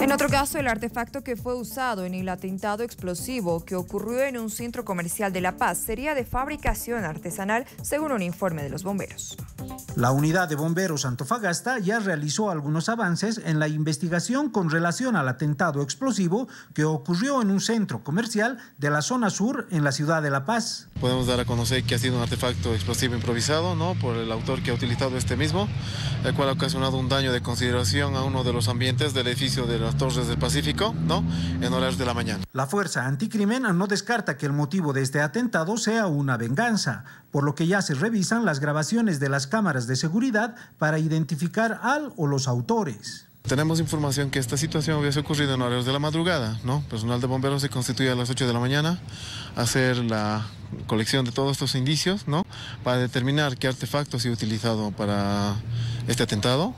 En otro caso, el artefacto que fue usado en el atentado explosivo que ocurrió en un centro comercial de La Paz sería de fabricación artesanal, según un informe de los bomberos. La unidad de bomberos Antofagasta ya realizó algunos avances en la investigación con relación al atentado explosivo que ocurrió en un centro comercial de la zona sur en la ciudad de La Paz. Podemos dar a conocer que ha sido un artefacto explosivo improvisado ¿no? por el autor que ha utilizado este mismo, el cual ha ocasionado un daño de consideración a uno de los ambientes del edificio de las Torres del Pacífico ¿no? en horas de la mañana. La Fuerza Anticrimen no descarta que el motivo de este atentado sea una venganza, por lo que ya se revisan las grabaciones de las cámaras de seguridad para identificar al o los autores. Tenemos información que esta situación hubiese ocurrido en horarios de la madrugada, ¿no? Personal de bomberos se constituye a las 8 de la mañana a hacer la colección de todos estos indicios, ¿no? Para determinar qué artefacto se ha utilizado para este atentado.